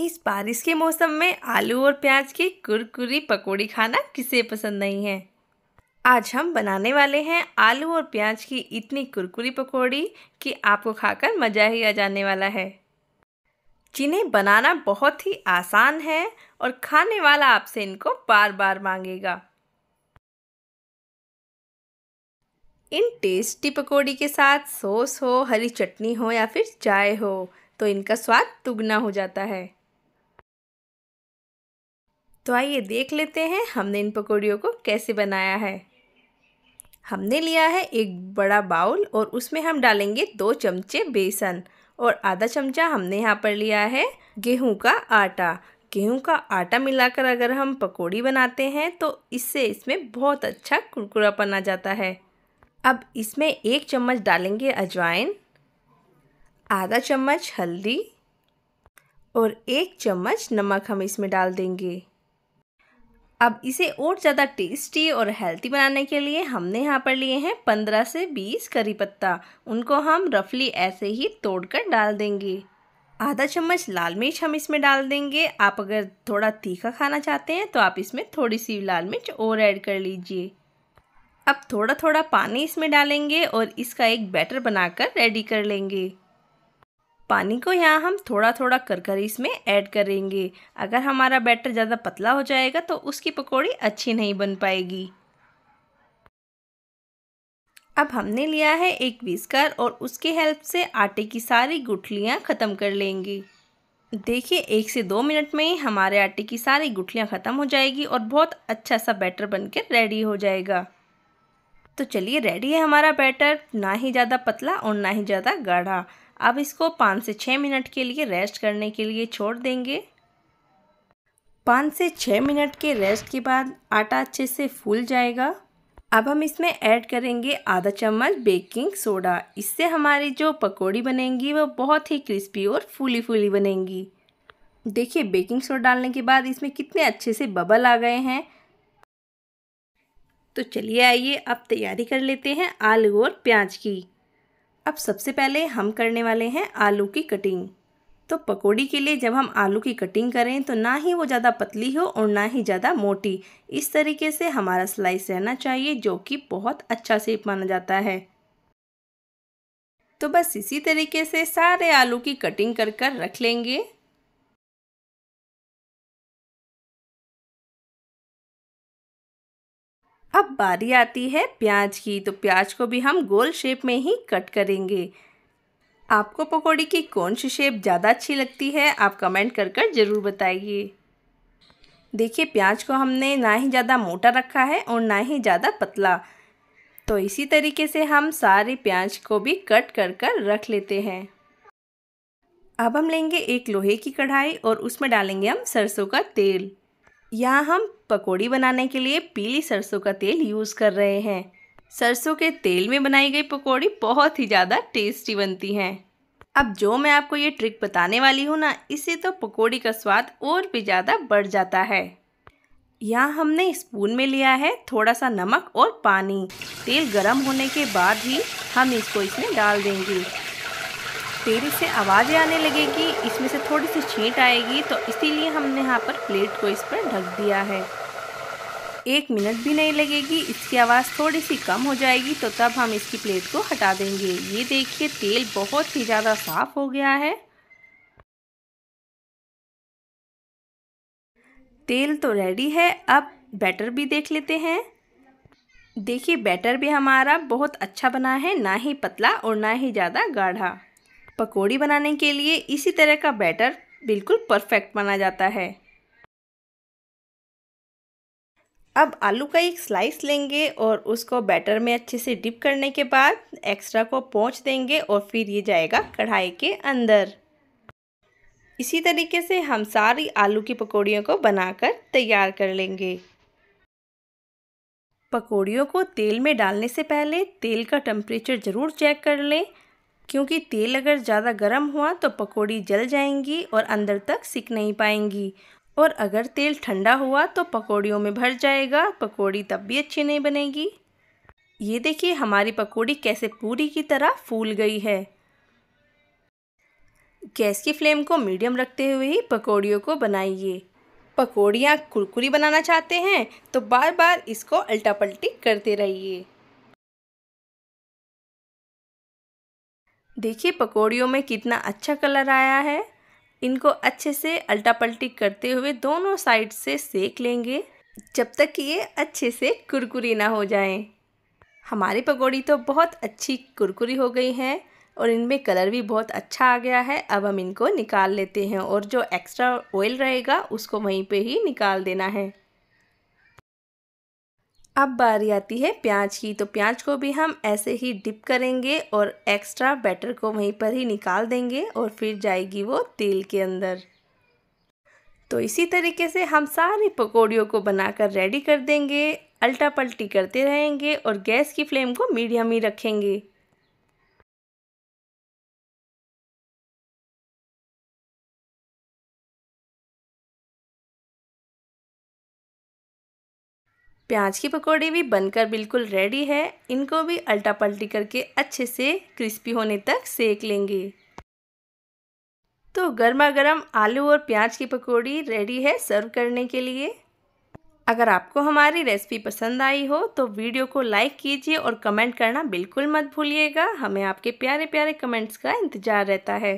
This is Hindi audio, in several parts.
इस बारिश के मौसम में आलू और प्याज की कुरकुरी पकौड़ी खाना किसे पसंद नहीं है आज हम बनाने वाले हैं आलू और प्याज की इतनी कुरकुरी पकौड़ी कि आपको खाकर मज़ा ही आ जाने वाला है जिन्हें बनाना बहुत ही आसान है और खाने वाला आपसे इनको बार बार मांगेगा इन टेस्टी पकौड़ी के साथ सॉस हो हरी चटनी हो या फिर चाय हो तो इनका स्वाद दुगना हो जाता है तो आइए देख लेते हैं हमने इन पकौड़ियों को कैसे बनाया है हमने लिया है एक बड़ा बाउल और उसमें हम डालेंगे दो चमचे बेसन और आधा चमचा हमने यहाँ पर लिया है गेहूं का आटा गेहूं का आटा मिलाकर अगर हम पकौड़ी बनाते हैं तो इससे इसमें बहुत अच्छा कुरकुरापन आ जाता है अब इसमें एक चम्मच डालेंगे अजवाइन आधा चम्मच हल्दी और एक चम्मच नमक हम इसमें डाल देंगे अब इसे और ज़्यादा टेस्टी और हेल्थी बनाने के लिए हमने यहाँ पर लिए हैं पंद्रह से बीस करी पत्ता उनको हम रफली ऐसे ही तोड़कर डाल देंगे आधा चम्मच लाल मिर्च हम इसमें डाल देंगे आप अगर थोड़ा तीखा खाना चाहते हैं तो आप इसमें थोड़ी सी लाल मिर्च और ऐड कर लीजिए अब थोड़ा थोड़ा पानी इसमें डालेंगे और इसका एक बैटर बनाकर रेडी कर लेंगे पानी को यहाँ हम थोड़ा थोड़ा कर कर इसमें ऐड करेंगे अगर हमारा बैटर ज़्यादा पतला हो जाएगा तो उसकी पकौड़ी अच्छी नहीं बन पाएगी अब हमने लिया है एक विस्कर और उसके हेल्प से आटे की सारी गुठलियाँ ख़त्म कर लेंगे देखिए एक से दो मिनट में ही हमारे आटे की सारी गुठलियाँ ख़त्म हो जाएगी और बहुत अच्छा सा बैटर बनकर रेडी हो जाएगा तो चलिए रेडी है हमारा बैटर ना ही ज़्यादा पतला और ना ही ज़्यादा गाढ़ा अब इसको पाँच से छः मिनट के लिए रेस्ट करने के लिए छोड़ देंगे पाँच से छः मिनट के रेस्ट के बाद आटा अच्छे से फूल जाएगा अब हम इसमें ऐड करेंगे आधा चम्मच बेकिंग सोडा इससे हमारी जो पकौड़ी बनेंगी वह बहुत ही क्रिस्पी और फूली फूली बनेंगी देखिए बेकिंग सोडा डालने के बाद इसमें कितने अच्छे से बबल आ गए हैं तो चलिए आइए अब तैयारी कर लेते हैं आलू और प्याज की अब सबसे पहले हम करने वाले हैं आलू की कटिंग तो पकौड़ी के लिए जब हम आलू की कटिंग करें तो ना ही वो ज़्यादा पतली हो और ना ही ज़्यादा मोटी इस तरीके से हमारा स्लाइस रहना चाहिए जो कि बहुत अच्छा सेप माना जाता है तो बस इसी तरीके से सारे आलू की कटिंग कर कर रख लेंगे अब बारी आती है प्याज की तो प्याज को भी हम गोल शेप में ही कट करेंगे आपको पकौड़ी की कौन सी शेप ज़्यादा अच्छी लगती है आप कमेंट कर कर ज़रूर बताइए देखिए प्याज को हमने ना ही ज़्यादा मोटा रखा है और ना ही ज़्यादा पतला तो इसी तरीके से हम सारे प्याज को भी कट कर कर रख लेते हैं अब हम लेंगे एक लोहे की कढ़ाई और उसमें डालेंगे हम सरसों का तेल यहाँ हम पकोड़ी बनाने के लिए पीली सरसों का तेल यूज़ कर रहे हैं सरसों के तेल में बनाई गई पकौड़ी बहुत ही ज़्यादा टेस्टी बनती हैं अब जो मैं आपको ये ट्रिक बताने वाली हूँ ना इससे तो पकौड़ी का स्वाद और भी ज़्यादा बढ़ जाता है यहाँ हमने स्पून में लिया है थोड़ा सा नमक और पानी तेल गरम होने के बाद ही हम इसको इसमें डाल देंगे तेरी से आवाज़ें आने लगेगी इसमें से थोड़ी सी छींट आएगी तो इसीलिए हमने यहाँ पर प्लेट को इस पर ढक दिया है एक मिनट भी नहीं लगेगी इसकी आवाज़ थोड़ी सी कम हो जाएगी तो तब हम इसकी प्लेट को हटा देंगे ये देखिए तेल बहुत ही ज़्यादा साफ़ हो गया है तेल तो रेडी है अब बैटर भी देख लेते हैं देखिए बैटर भी हमारा बहुत अच्छा बना है ना ही पतला और ना ही ज़्यादा गाढ़ा पकौड़ी बनाने के लिए इसी तरह का बैटर बिल्कुल परफेक्ट बना जाता है अब आलू का एक स्लाइस लेंगे और उसको बैटर में अच्छे से डिप करने के बाद एक्स्ट्रा को पोंच देंगे और फिर ये जाएगा कढ़ाई के अंदर इसी तरीके से हम सारी आलू की पकौड़ियों को बनाकर तैयार कर लेंगे पकौड़ियों को तेल में डालने से पहले तेल का टेम्परेचर ज़रूर चेक कर लें क्योंकि तेल अगर ज़्यादा गर्म हुआ तो पकौड़ी जल जाएंगी और अंदर तक सिक नहीं पाएंगी और अगर तेल ठंडा हुआ तो पकौड़ियों में भर जाएगा पकौड़ी तब भी अच्छी नहीं बनेगी ये देखिए हमारी पकौड़ी कैसे पूरी की तरह फूल गई है गैस की फ्लेम को मीडियम रखते हुए ही पकौड़ियों को बनाइए पकौड़ियाँ कुरकुरी बनाना चाहते हैं तो बार बार इसको अल्टा पल्टी करते रहिए देखिए पकौड़ियों में कितना अच्छा कलर आया है इनको अच्छे से अल्टा पल्टी करते हुए दोनों साइड से सेक लेंगे जब तक कि ये अच्छे से कुरकुरी ना हो जाएं। हमारी पकौड़ी तो बहुत अच्छी कुरकुरी हो गई है और इनमें कलर भी बहुत अच्छा आ गया है अब हम इनको निकाल लेते हैं और जो एक्स्ट्रा ऑयल रहेगा उसको वहीं पे ही निकाल देना है अब बारी आती है प्याज की तो प्याज को भी हम ऐसे ही डिप करेंगे और एक्स्ट्रा बैटर को वहीं पर ही निकाल देंगे और फिर जाएगी वो तेल के अंदर तो इसी तरीके से हम सारी पकौड़ियों को बनाकर रेडी कर देंगे अल्टा पल्टी करते रहेंगे और गैस की फ्लेम को मीडियम ही रखेंगे प्याज की पकौड़ी भी बनकर बिल्कुल रेडी है इनको भी अल्टा पल्टी करके अच्छे से क्रिस्पी होने तक सेक लेंगे तो गर्मा गर्म आलू और प्याज की पकौड़ी रेडी है सर्व करने के लिए अगर आपको हमारी रेसिपी पसंद आई हो तो वीडियो को लाइक कीजिए और कमेंट करना बिल्कुल मत भूलिएगा हमें आपके प्यारे प्यारे कमेंट्स का इंतज़ार रहता है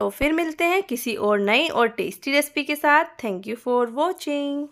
तो फिर मिलते हैं किसी और नई और टेस्टी रेसिपी के साथ थैंक यू फॉर वॉचिंग